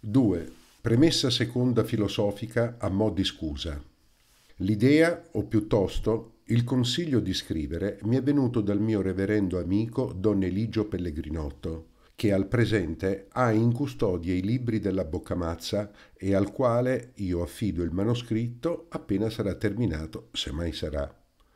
2. Premessa seconda filosofica a mo' di scusa. L'idea, o piuttosto il consiglio di scrivere, mi è venuto dal mio reverendo amico don Eligio Pellegrinotto, che al presente ha in custodia i libri della Boccamazza e al quale io affido il manoscritto appena sarà terminato, se mai sarà.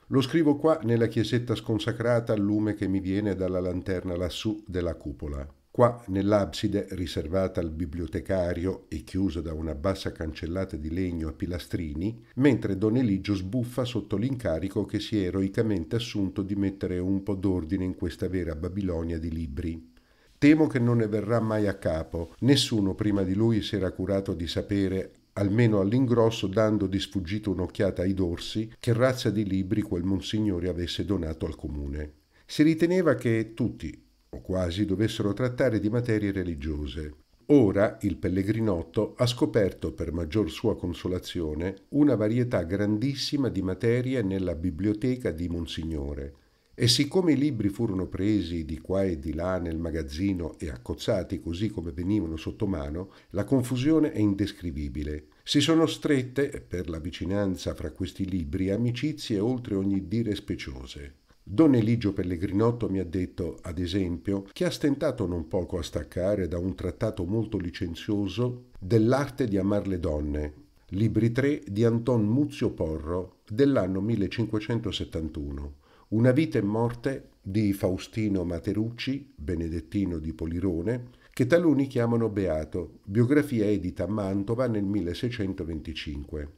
Lo scrivo qua nella chiesetta sconsacrata al lume che mi viene dalla lanterna lassù della cupola. Qua nell'abside, riservata al bibliotecario e chiusa da una bassa cancellata di legno a pilastrini, mentre Don Eligio sbuffa sotto l'incarico che si è eroicamente assunto di mettere un po' d'ordine in questa vera Babilonia di libri. Temo che non ne verrà mai a capo, nessuno prima di lui si era curato di sapere almeno all'ingrosso dando di sfuggito un'occhiata ai dorsi, che razza di libri quel monsignore avesse donato al comune. Si riteneva che tutti, o quasi dovessero trattare di materie religiose. Ora il pellegrinotto ha scoperto, per maggior sua consolazione, una varietà grandissima di materie nella biblioteca di Monsignore. E siccome i libri furono presi di qua e di là nel magazzino e accozzati così come venivano sotto mano, la confusione è indescrivibile. Si sono strette, per la vicinanza fra questi libri, amicizie oltre ogni dire speciose. Don Eligio Pellegrinotto mi ha detto, ad esempio, che ha stentato non poco a staccare da un trattato molto licenzioso dell'arte di amar le donne, libri 3 di Anton Muzio Porro dell'anno 1571, Una vita e morte di Faustino Materucci, benedettino di Polirone, che taluni chiamano Beato, biografia edita a Mantova nel 1625.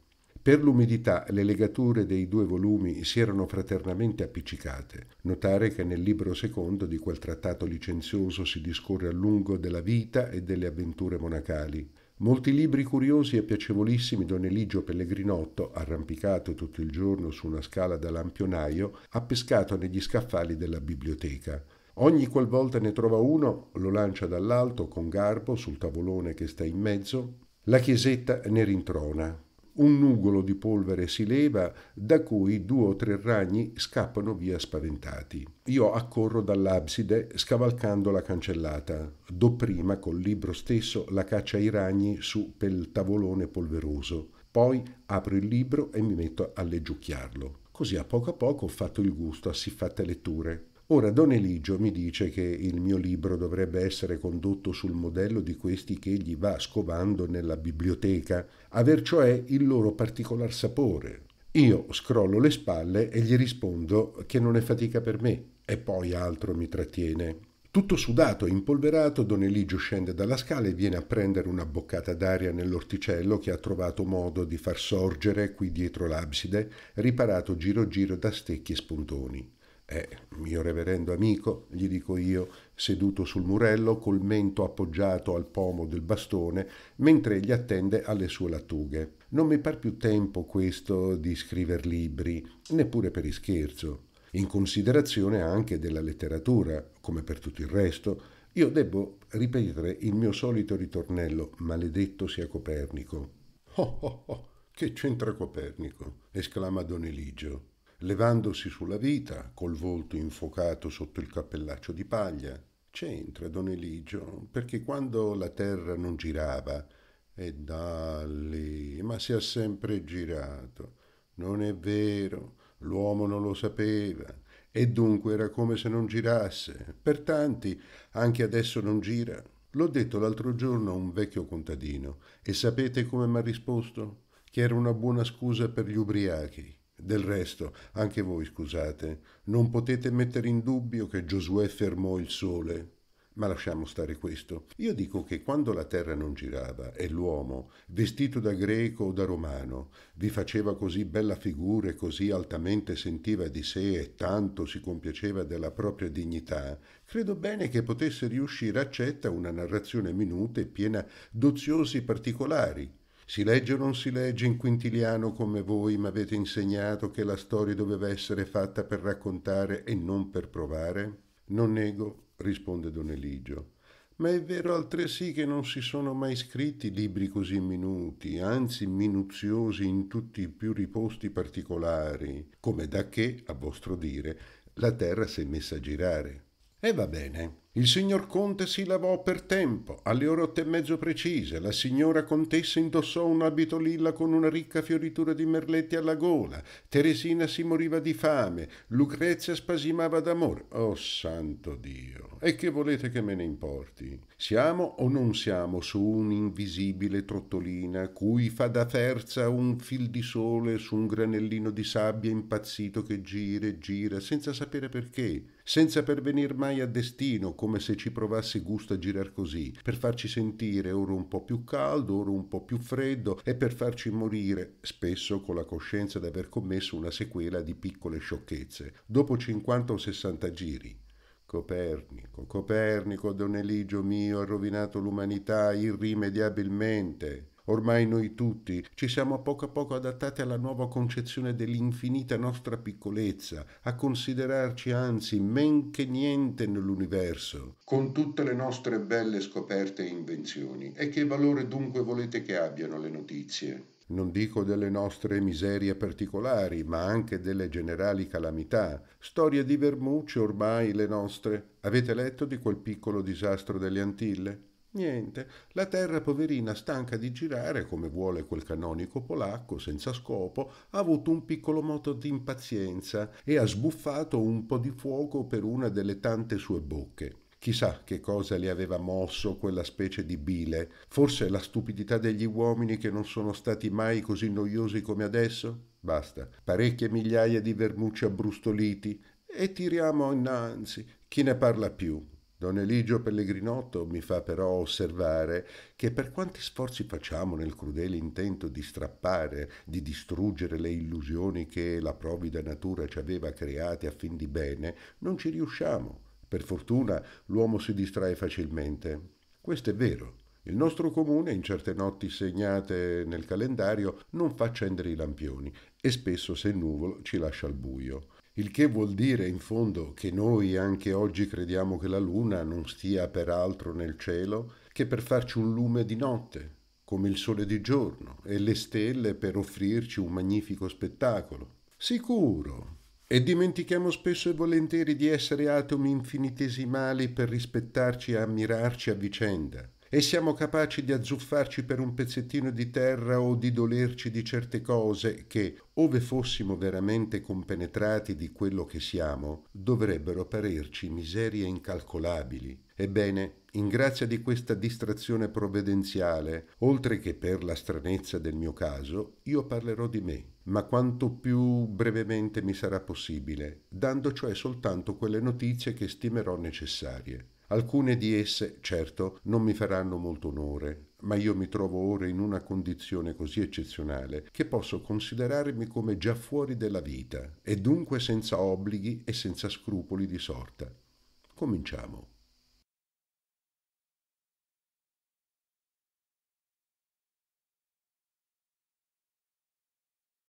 Per l'umidità le legature dei due volumi si erano fraternamente appiccicate. Notare che nel libro secondo di quel trattato licenzioso si discorre a lungo della vita e delle avventure monacali. Molti libri curiosi e piacevolissimi don Eligio Pellegrinotto, arrampicato tutto il giorno su una scala da lampionaio, ha pescato negli scaffali della biblioteca. Ogni qualvolta ne trova uno, lo lancia dall'alto con garbo sul tavolone che sta in mezzo. La chiesetta ne rintrona, un nugolo di polvere si leva, da cui due o tre ragni scappano via spaventati. Io accorro dall'abside scavalcando la cancellata. Do prima col libro stesso la caccia ai ragni su pel tavolone polveroso. Poi apro il libro e mi metto a leggiucchiarlo. Così a poco a poco ho fatto il gusto a siffatte letture. Ora, Don Eligio mi dice che il mio libro dovrebbe essere condotto sul modello di questi che egli va scovando nella biblioteca, aver cioè il loro particolar sapore. Io scrollo le spalle e gli rispondo che non è fatica per me, e poi altro mi trattiene. Tutto sudato e impolverato, Don Eligio scende dalla scala e viene a prendere una boccata d'aria nell'orticello che ha trovato modo di far sorgere qui dietro l'abside, riparato giro giro da stecchi e spuntoni. Eh, mio reverendo amico, gli dico io, seduto sul murello, col mento appoggiato al pomo del bastone, mentre egli attende alle sue lattughe. Non mi par più tempo questo di scriver libri, neppure per ischerzo. In considerazione anche della letteratura, come per tutto il resto, io debbo ripetere il mio solito ritornello, maledetto sia Copernico. Oh, oh, oh, che c'entra Copernico? esclama Don Eligio levandosi sulla vita, col volto infocato sotto il cappellaccio di paglia. C'entra, don Eligio, perché quando la terra non girava, e da lì, ma si è sempre girato. Non è vero, l'uomo non lo sapeva, e dunque era come se non girasse. Per tanti, anche adesso non gira. L'ho detto l'altro giorno a un vecchio contadino, e sapete come mi ha risposto? Che era una buona scusa per gli ubriachi. Del resto, anche voi scusate, non potete mettere in dubbio che Giosuè fermò il sole. Ma lasciamo stare questo. Io dico che quando la terra non girava e l'uomo, vestito da greco o da romano, vi faceva così bella figura e così altamente sentiva di sé e tanto si compiaceva della propria dignità, credo bene che potesse riuscire accetta una narrazione minuta e piena d'oziosi particolari, si legge o non si legge in quintiliano come voi mi avete insegnato che la storia doveva essere fatta per raccontare e non per provare? Non nego, risponde don Eligio. Ma è vero altresì che non si sono mai scritti libri così minuti, anzi minuziosi in tutti i più riposti particolari, come da che, a vostro dire, la terra si è messa a girare. E va bene, il signor Conte si lavò per tempo, alle ore otto e mezzo precise. La signora Contessa indossò un abito lilla con una ricca fioritura di merletti alla gola. Teresina si moriva di fame. Lucrezia spasimava d'amore. Oh santo Dio! E che volete che me ne importi? Siamo o non siamo su un'invisibile trottolina cui fa da terza un fil di sole su un granellino di sabbia impazzito che gira e gira senza sapere perché, senza pervenir mai a destino, come se ci provasse gusto a girar così, per farci sentire ora un po' più caldo, ora un po' più freddo e per farci morire, spesso con la coscienza d'aver commesso una sequela di piccole sciocchezze, dopo 50 o 60 giri. Copernico, Copernico, Don Eligio mio, ha rovinato l'umanità irrimediabilmente. Ormai noi tutti ci siamo a poco a poco adattati alla nuova concezione dell'infinita nostra piccolezza, a considerarci anzi men che niente nell'universo, con tutte le nostre belle scoperte e invenzioni. E che valore dunque volete che abbiano le notizie? non dico delle nostre miserie particolari, ma anche delle generali calamità, storie di vermucce ormai le nostre. Avete letto di quel piccolo disastro delle Antille? Niente, la terra poverina, stanca di girare come vuole quel canonico polacco, senza scopo, ha avuto un piccolo moto di impazienza e ha sbuffato un po' di fuoco per una delle tante sue bocche. Chissà che cosa li aveva mosso quella specie di bile, forse la stupidità degli uomini che non sono stati mai così noiosi come adesso? Basta, parecchie migliaia di vermucci abbrustoliti e tiriamo innanzi, chi ne parla più? Don Eligio Pellegrinotto mi fa però osservare che per quanti sforzi facciamo nel crudele intento di strappare, di distruggere le illusioni che la provvida natura ci aveva create a fin di bene, non ci riusciamo. Per fortuna l'uomo si distrae facilmente. Questo è vero. Il nostro comune, in certe notti segnate nel calendario, non fa accendere i lampioni e spesso, se nuvolo, ci lascia al buio. Il che vuol dire, in fondo, che noi anche oggi crediamo che la luna non stia peraltro nel cielo che per farci un lume di notte, come il sole di giorno, e le stelle per offrirci un magnifico spettacolo. Sicuro, e dimentichiamo spesso e volentieri di essere atomi infinitesimali per rispettarci e ammirarci a vicenda e siamo capaci di azzuffarci per un pezzettino di terra o di dolerci di certe cose che, ove fossimo veramente compenetrati di quello che siamo, dovrebbero parerci miserie incalcolabili. Ebbene, in grazia di questa distrazione provvidenziale, oltre che per la stranezza del mio caso, io parlerò di me, ma quanto più brevemente mi sarà possibile, dando cioè soltanto quelle notizie che stimerò necessarie. Alcune di esse, certo, non mi faranno molto onore, ma io mi trovo ora in una condizione così eccezionale che posso considerarmi come già fuori della vita e dunque senza obblighi e senza scrupoli di sorta. Cominciamo.